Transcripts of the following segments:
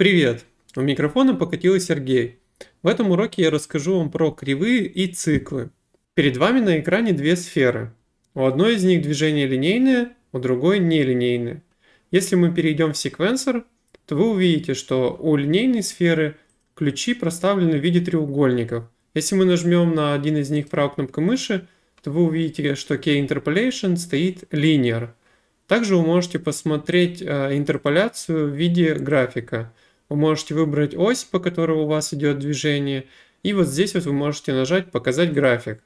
Привет! У микрофона покатилась Сергей. В этом уроке я расскажу вам про кривые и циклы. Перед вами на экране две сферы. У одной из них движение линейное, у другой нелинейное. Если мы перейдем в секвенсор, то вы увидите, что у линейной сферы ключи проставлены в виде треугольников. Если мы нажмем на один из них правой кнопкой мыши, то вы увидите, что key interpolation стоит linear. Также вы можете посмотреть э, интерполяцию в виде графика – вы можете выбрать ось, по которой у вас идет движение, и вот здесь вот вы можете нажать «Показать график».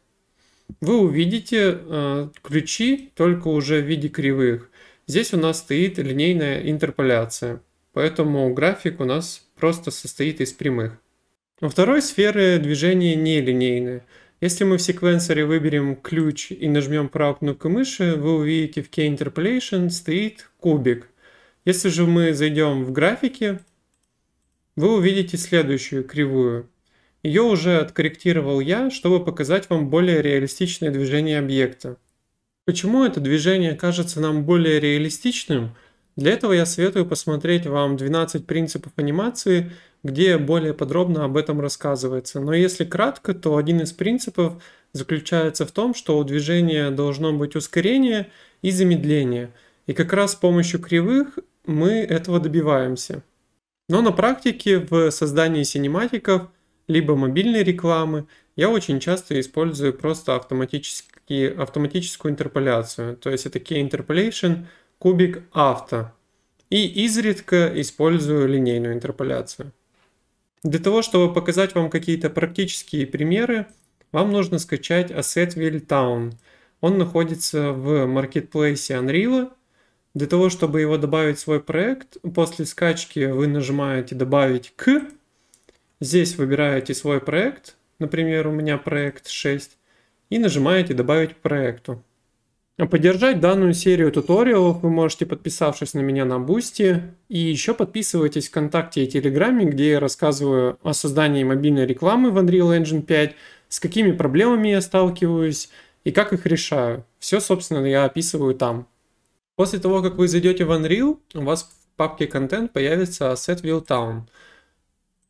Вы увидите э, ключи только уже в виде кривых. Здесь у нас стоит линейная интерполяция, поэтому график у нас просто состоит из прямых. Во второй сфере движение нелинейное. Если мы в секвенсоре выберем ключ и нажмем правую кнопку мыши, вы увидите в Key Interpolation стоит кубик. Если же мы зайдем в графики, вы увидите следующую кривую. Ее уже откорректировал я, чтобы показать вам более реалистичное движение объекта. Почему это движение кажется нам более реалистичным? Для этого я советую посмотреть вам 12 принципов анимации, где более подробно об этом рассказывается. Но если кратко, то один из принципов заключается в том, что у движения должно быть ускорение и замедление. И как раз с помощью кривых мы этого добиваемся. Но на практике в создании синематиков, либо мобильной рекламы, я очень часто использую просто автоматическую интерполяцию. То есть это key interpolation, кубик авто. И изредка использую линейную интерполяцию. Для того, чтобы показать вам какие-то практические примеры, вам нужно скачать Asset Town. Он находится в маркетплейсе Unreal, для того, чтобы его добавить в свой проект, после скачки вы нажимаете «Добавить к». Здесь выбираете свой проект, например, у меня проект 6, и нажимаете «Добавить к проекту». Поддержать данную серию туториалов вы можете, подписавшись на меня на Бусти, и еще подписывайтесь ВКонтакте и Телеграме, где я рассказываю о создании мобильной рекламы в Unreal Engine 5, с какими проблемами я сталкиваюсь и как их решаю. Все, собственно, я описываю там. После того, как вы зайдете в Unreal, у вас в папке контент появится Asset View Town.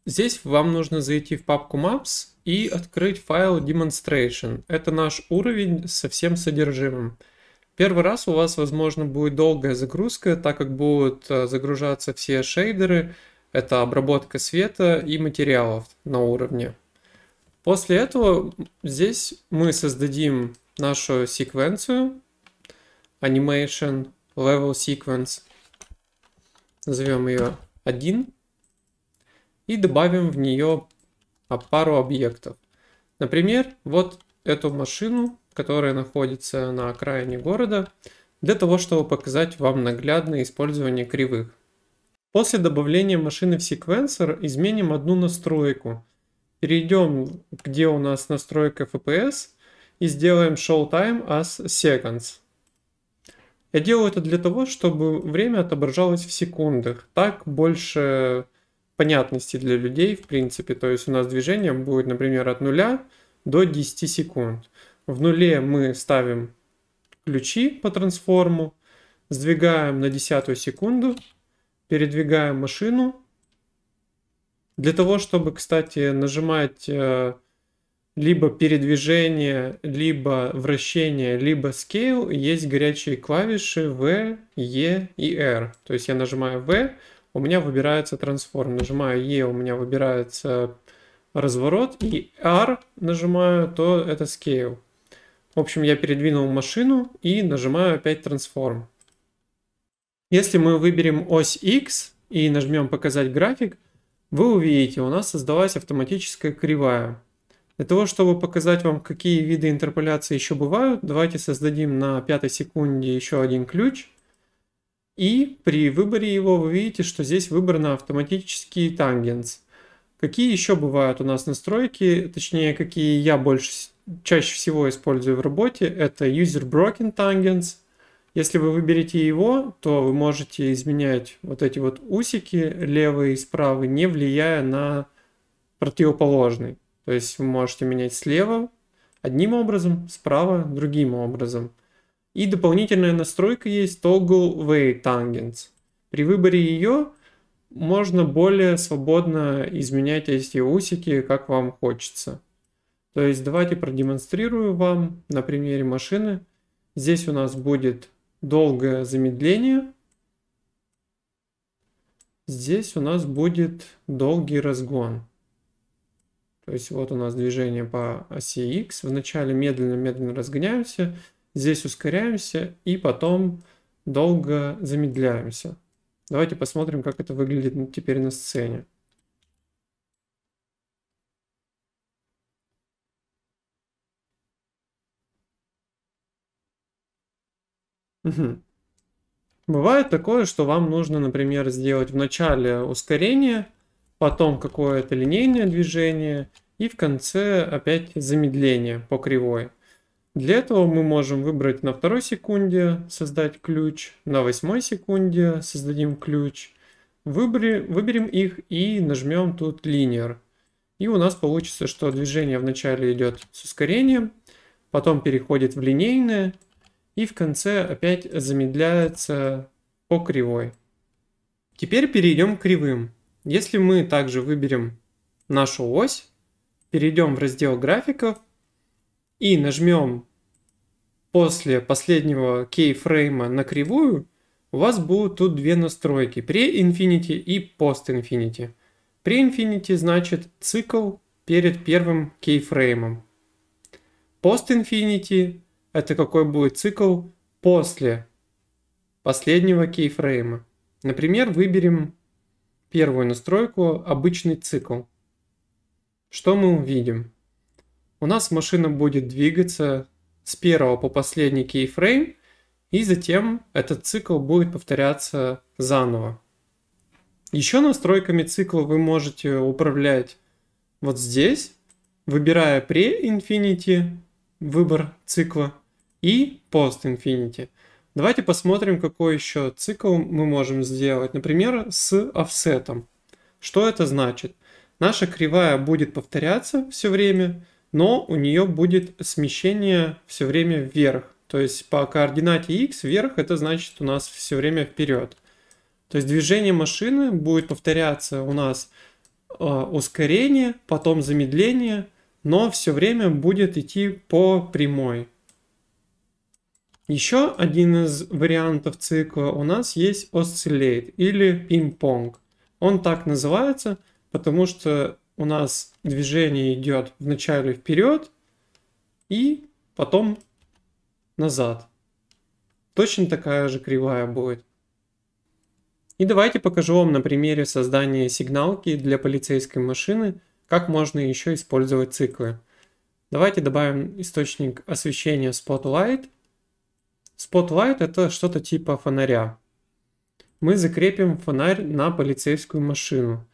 Здесь вам нужно зайти в папку Maps и открыть файл Demonstration. Это наш уровень со всем содержимым. Первый раз у вас, возможно, будет долгая загрузка, так как будут э, загружаться все шейдеры, это обработка света и материалов на уровне. После этого здесь мы создадим нашу секвенцию, animation level sequence. Назовем ее 1 и добавим в нее пару объектов. Например, вот эту машину, которая находится на окраине города, для того, чтобы показать вам наглядное использование кривых. После добавления машины в секвенсор изменим одну настройку. Перейдем, где у нас настройка FPS, и сделаем showtime as seconds. Я делаю это для того, чтобы время отображалось в секундах. Так больше понятности для людей, в принципе. То есть у нас движение будет, например, от 0 до 10 секунд. В нуле мы ставим ключи по трансформу, сдвигаем на десятую секунду, передвигаем машину. Для того, чтобы, кстати, нажимать э, либо передвижение, либо вращение, либо scale, есть горячие клавиши V, E и R. То есть я нажимаю V, у меня выбирается трансформ. Нажимаю E, у меня выбирается разворот. И R нажимаю, то это scale. В общем, я передвинул машину и нажимаю опять трансформ. Если мы выберем ось X и нажмем «Показать график», вы увидите, у нас создалась автоматическая кривая. Для того, чтобы показать вам, какие виды интерполяции еще бывают, давайте создадим на пятой секунде еще один ключ. И при выборе его вы видите, что здесь выбрано автоматический тангенс. Какие еще бывают у нас настройки, точнее, какие я больше чаще всего использую в работе, это User Broken Tangents. Если вы выберете его, то вы можете изменять вот эти вот усики левый и правый, не влияя на противоположный. То есть вы можете менять слева одним образом, справа другим образом. И дополнительная настройка есть Toggle Way Tangents. При выборе ее можно более свободно изменять эти усики, как вам хочется. То есть давайте продемонстрирую вам на примере машины. Здесь у нас будет долгое замедление. Здесь у нас будет долгий разгон. То есть вот у нас движение по оси X. Вначале медленно-медленно разгоняемся, здесь ускоряемся и потом долго замедляемся. Давайте посмотрим, как это выглядит теперь на сцене. Бывает такое, что вам нужно, например, сделать в начале ускорение – потом какое-то линейное движение и в конце опять замедление по кривой. Для этого мы можем выбрать на второй секунде создать ключ, на восьмой секунде создадим ключ, выбери, выберем их и нажмем тут линер. И у нас получится, что движение вначале идет с ускорением, потом переходит в линейное и в конце опять замедляется по кривой. Теперь перейдем к кривым. Если мы также выберем нашу ось, перейдем в раздел графиков и нажмем после последнего кейфрейма на кривую, у вас будут тут две настройки, при Infinity и пост Infinity. При Infinity значит цикл перед первым кейфреймом. Пост Infinity это какой будет цикл после последнего кейфрейма. Например, выберем первую настройку «Обычный цикл». Что мы увидим? У нас машина будет двигаться с первого по последний кейфрейм, и затем этот цикл будет повторяться заново. Еще настройками цикла вы можете управлять вот здесь, выбирая pre-infinity выбор цикла и post-infinity. Давайте посмотрим, какой еще цикл мы можем сделать. Например, с офсетом. Что это значит? Наша кривая будет повторяться все время, но у нее будет смещение все время вверх. То есть по координате x вверх это значит у нас все время вперед. То есть движение машины будет повторяться у нас э, ускорение, потом замедление, но все время будет идти по прямой. Еще один из вариантов цикла у нас есть осциллейт или пинг-понг. Он так называется, потому что у нас движение идет вначале вперед и потом назад. Точно такая же кривая будет. И давайте покажу вам на примере создания сигналки для полицейской машины, как можно еще использовать циклы. Давайте добавим источник освещения Spotlight – Spotlight – это что-то типа фонаря. Мы закрепим фонарь на полицейскую машину.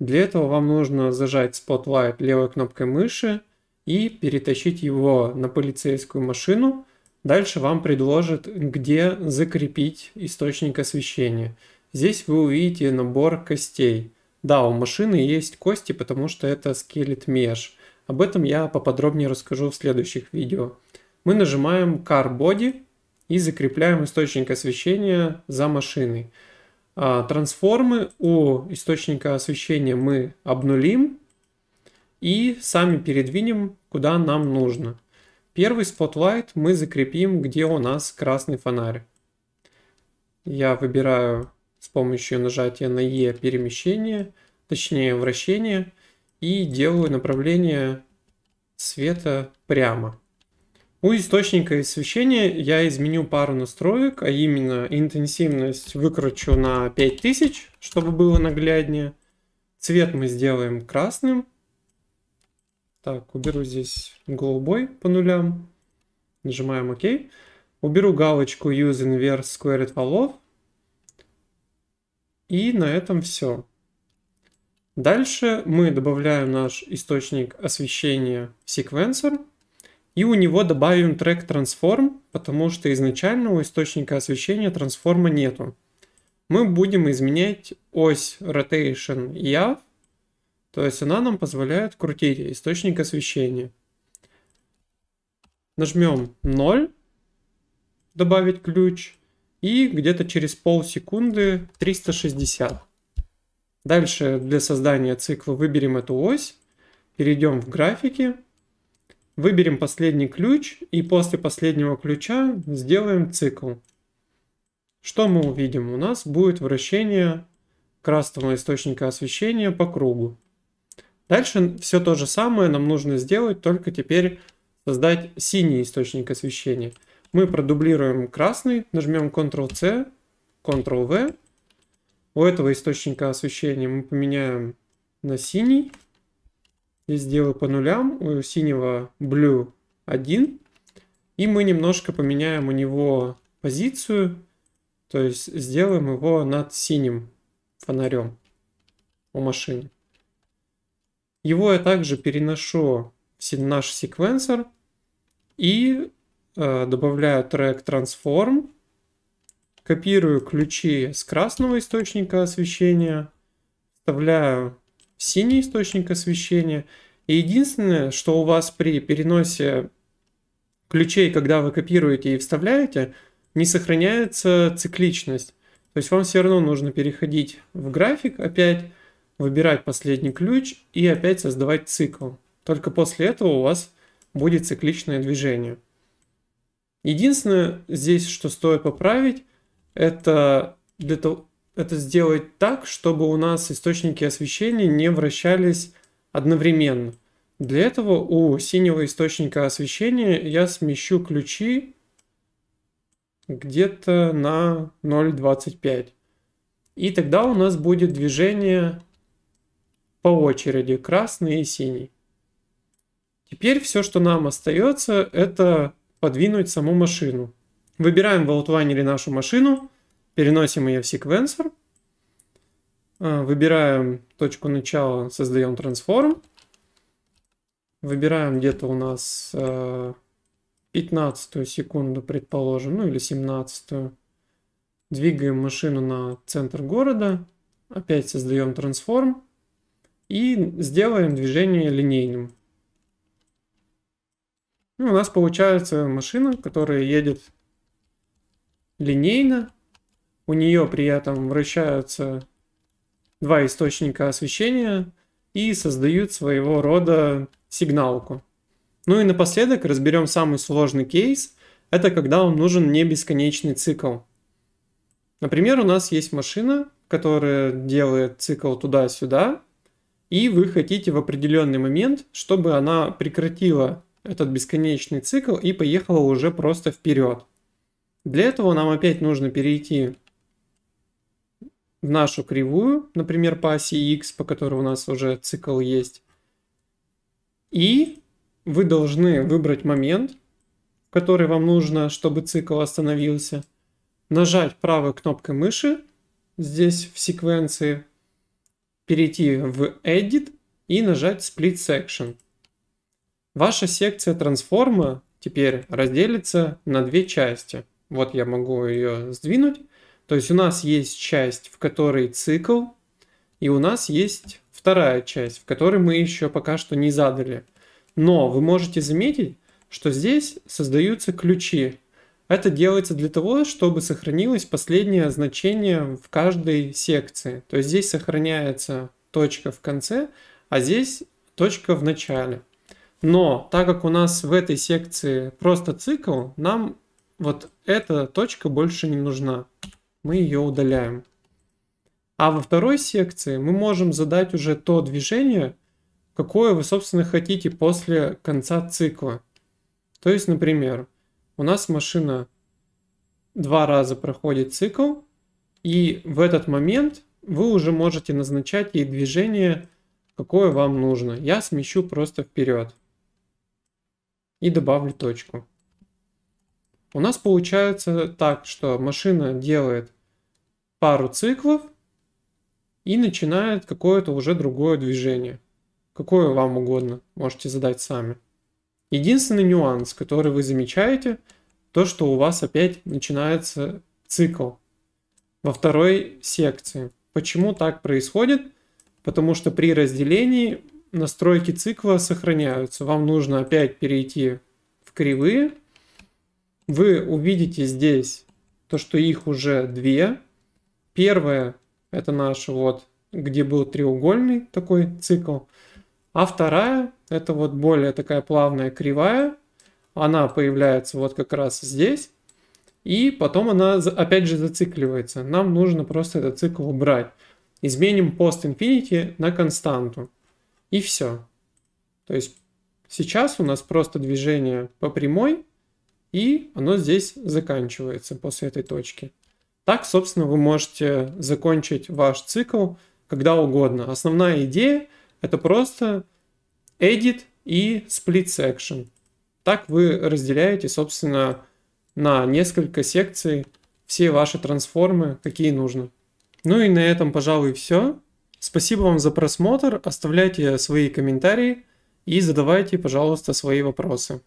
Для этого вам нужно зажать Spotlight левой кнопкой мыши и перетащить его на полицейскую машину. Дальше вам предложат, где закрепить источник освещения. Здесь вы увидите набор костей. Да, у машины есть кости, потому что это скелет меж. Об этом я поподробнее расскажу в следующих видео. Мы нажимаем Car Body и закрепляем источник освещения за машиной. А, трансформы у источника освещения мы обнулим и сами передвинем, куда нам нужно. Первый спотлайт мы закрепим, где у нас красный фонарь. Я выбираю с помощью нажатия на E перемещение, точнее вращение, и делаю направление света прямо. У источника освещения я изменю пару настроек, а именно интенсивность выкручу на 5000, чтобы было нагляднее. Цвет мы сделаем красным. Так, уберу здесь голубой по нулям. Нажимаем ОК. Уберу галочку Use Inverse Squared Valve. И на этом все. Дальше мы добавляем наш источник освещения в секвенсор. И у него добавим трек Transform, потому что изначально у источника освещения трансформа нету. Мы будем изменять ось Rotation и то есть она нам позволяет крутить источник освещения. Нажмем 0, добавить ключ, и где-то через полсекунды 360. Дальше для создания цикла выберем эту ось, перейдем в графики, Выберем последний ключ и после последнего ключа сделаем цикл. Что мы увидим? У нас будет вращение красного источника освещения по кругу. Дальше все то же самое нам нужно сделать, только теперь создать синий источник освещения. Мы продублируем красный, нажмем Ctrl-C, Ctrl-V. У этого источника освещения мы поменяем на синий. Я сделаю по нулям у синего blue 1. И мы немножко поменяем у него позицию. То есть сделаем его над синим фонарем у машины. Его я также переношу в наш секвенсор и э, добавляю трек Transform. Копирую ключи с красного источника освещения, вставляю синий источник освещения. И единственное, что у вас при переносе ключей, когда вы копируете и вставляете, не сохраняется цикличность. То есть вам все равно нужно переходить в график опять, выбирать последний ключ и опять создавать цикл. Только после этого у вас будет цикличное движение. Единственное здесь, что стоит поправить, это для того, это сделать так, чтобы у нас источники освещения не вращались одновременно. Для этого у синего источника освещения я смещу ключи где-то на 0.25. И тогда у нас будет движение по очереди, красный и синий. Теперь все, что нам остается, это подвинуть саму машину. Выбираем в аутлайнере нашу машину – Переносим ее в секвенсор. А, выбираем точку начала, создаем трансформ. Выбираем где-то у нас 15 э, секунду, предположим, ну или 17. -ю. Двигаем машину на центр города. Опять создаем трансформ. И сделаем движение линейным. И ну, у нас получается машина, которая едет линейно у нее при этом вращаются два источника освещения и создают своего рода сигналку. Ну и напоследок разберем самый сложный кейс. Это когда вам нужен не бесконечный цикл. Например, у нас есть машина, которая делает цикл туда-сюда, и вы хотите в определенный момент, чтобы она прекратила этот бесконечный цикл и поехала уже просто вперед. Для этого нам опять нужно перейти нашу кривую, например, по оси x, по которой у нас уже цикл есть. И вы должны выбрать момент, который вам нужно, чтобы цикл остановился. Нажать правой кнопкой мыши здесь в секвенции, перейти в Edit и нажать Split Section. Ваша секция трансформа теперь разделится на две части. Вот я могу ее сдвинуть то есть у нас есть часть, в которой цикл, и у нас есть вторая часть, в которой мы еще пока что не задали. Но вы можете заметить, что здесь создаются ключи. Это делается для того, чтобы сохранилось последнее значение в каждой секции. То есть здесь сохраняется точка в конце, а здесь точка в начале. Но так как у нас в этой секции просто цикл, нам вот эта точка больше не нужна мы ее удаляем. А во второй секции мы можем задать уже то движение, какое вы, собственно, хотите после конца цикла. То есть, например, у нас машина два раза проходит цикл, и в этот момент вы уже можете назначать ей движение, какое вам нужно. Я смещу просто вперед и добавлю точку у нас получается так, что машина делает пару циклов и начинает какое-то уже другое движение. Какое вам угодно, можете задать сами. Единственный нюанс, который вы замечаете, то, что у вас опять начинается цикл во второй секции. Почему так происходит? Потому что при разделении настройки цикла сохраняются. Вам нужно опять перейти в кривые, вы увидите здесь то, что их уже две. Первая это наш вот, где был треугольный такой цикл. А вторая это вот более такая плавная кривая. Она появляется вот как раз здесь. И потом она опять же зацикливается. Нам нужно просто этот цикл убрать. Изменим пост infinity на константу. И все. То есть сейчас у нас просто движение по прямой и оно здесь заканчивается после этой точки. Так, собственно, вы можете закончить ваш цикл когда угодно. Основная идея – это просто edit и split section. Так вы разделяете, собственно, на несколько секций все ваши трансформы, какие нужно. Ну и на этом, пожалуй, все. Спасибо вам за просмотр, оставляйте свои комментарии и задавайте, пожалуйста, свои вопросы.